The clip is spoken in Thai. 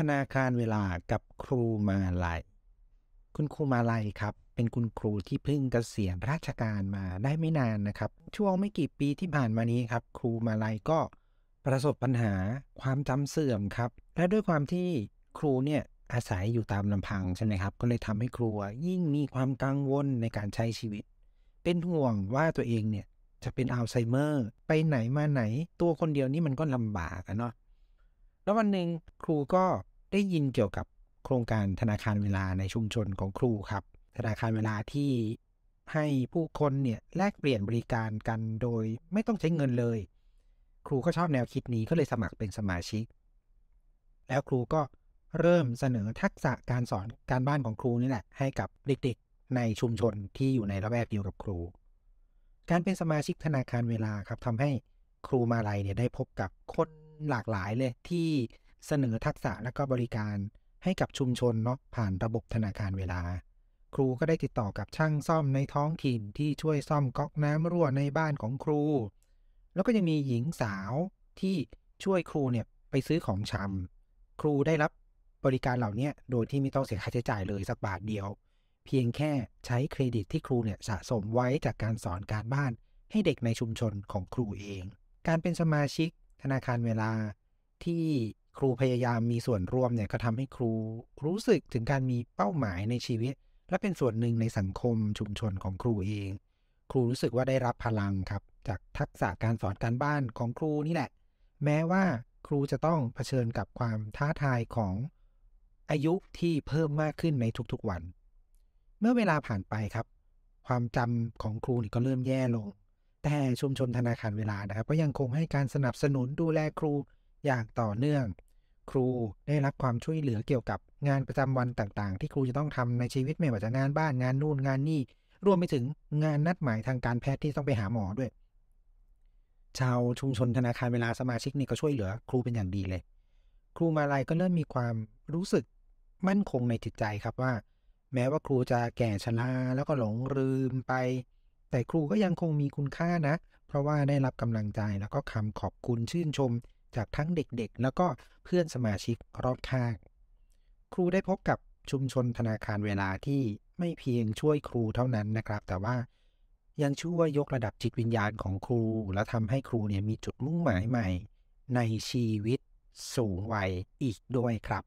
ธนาคารเวลากับครูมาลัยคุณครูมาลัยครับ เป็นคุณครูที่เพิ่งกเกษียณราชการมาได้ไม่นานนะครับ ช่วงไม่กี่ปีที่ผ่านมานี้ครับ ครูมาลัยก็ประสบปัญหาความจำเสื่อมครับ และด้วยความที่ครูเนี่ยอาศัยอยู่ตามลำพังใช่ไหมครับก็เลยทำให้ครูยิ่งมีความกังวลในการใช้ชีวิตเป็นห่วงว่าตัวเองเนี่ยจะเป็นอัลไซเมอร์ ไปไหนมาไหน ตัวคนเดียวนี่มันก็ลำบากอะเนาะแล้ววันหนึ่งครูก็ได้ยินเกี่ยวกับโครงการธนาคารเวลาในชุมชนของครูครับ ธนาคารเวลาที่ให้ผู้คนเนี่ยแลกเปลี่ยนบริการกันโดยไม่ต้องใช้เงินเลย ครูก็ชอบแนวคิดนี้ก็เลยสมัครเป็นสมาชิก แล้วครูก็เริ่มเสนอทักษะการสอนการบ้านของครูนี่แหละให้กับเด็กๆในชุมชนที่อยู่ในระแวกเดียวกับครู การเป็นสมาชิกธนาคารเวลาครับทำให้ครูมาลัยเนี่ยได้พบกับคนหลากหลายเลยที่เสนอทักษะและก็บริการให้กับชุมชนเนาะผ่านระบบธนาคารเวลา ครูก็ได้ติดต่อกับช่างซ่อมในท้องถิ่นที่ช่วยซ่อมก๊อกน้ำรั่วในบ้านของครู แล้วก็ยังมีหญิงสาวที่ช่วยครูเนี่ย ไปซื้อของชำครูได้รับบริการเหล่านี้โดยที่ไม่ต้องเสียค่าใช้จ่ายเลยสักบาทเดียว เพียงแค่ใช้เครดิตที่ครูเนี่ยสะสมไว้จากการสอนการบ้านให้เด็กในชุมชนของครูเอง การเป็นสมาชิกธนาคารเวลาที่ครูพยายามมีส่วนร่วมเนี่ยก็ทำให้ครูรู้สึกถึงการมีเป้าหมายในชีวิต และเป็นส่วนหนึ่งในสังคมชุมชนของครูเอง ครูรู้สึกว่าได้รับพลังครับ จากทักษะการสอนการบ้านของครูนี่แหละ แม้ว่าครูจะต้องเผชิญกับความท้าทายของอายุที่เพิ่มมากขึ้นในทุกๆวัน เมื่อเวลาผ่านไปครับ ความจำของครูนี่ก็เริ่มแย่ลง แต่ชุมชนธนาคารเวลานะครับก็ยังคงให้การสนับสนุนดูแลครูอย่างต่อเนื่องครูได้รับความช่วยเหลือเกี่ยวกับงานประจำวันต่าง ๆ ที่ครูจะต้องทำในชีวิตไม่ว่าจะงานบ้านงานนู่นงานนี่รวมไปถึงงานนัดหมายทางการแพทย์ที่ต้องไปหาหมอด้วย ชาวชุมชนธนาคารเวลาสมาชิกนี่ก็ช่วยเหลือครูเป็นอย่างดีเลย ครูมาลัยก็เริ่มมีความรู้สึก มั่นคงในจิตใจครับว่า แม้ว่าครูจะแก่ชราแล้วก็หลงลืมไป แต่ครูก็ยังคงมีคุณค่านะ เพราะว่าได้รับกำลังใจแล้วก็คำขอบคุณชื่นชมจากทั้งเด็กๆ แล้วก็เพื่อนสมาชิกรอบข้าง ครูได้พบกับชุมชนธนาคารเวลาที่ไม่เพียงช่วยครูเท่านั้นนะครับ แต่ว่ายังช่วยยกระดับจิตวิญญาณของครู และทำให้ครูเนี่ยมีจุดมุ่งหมายใหม่ในชีวิตสูงวัยอีกด้วยครับ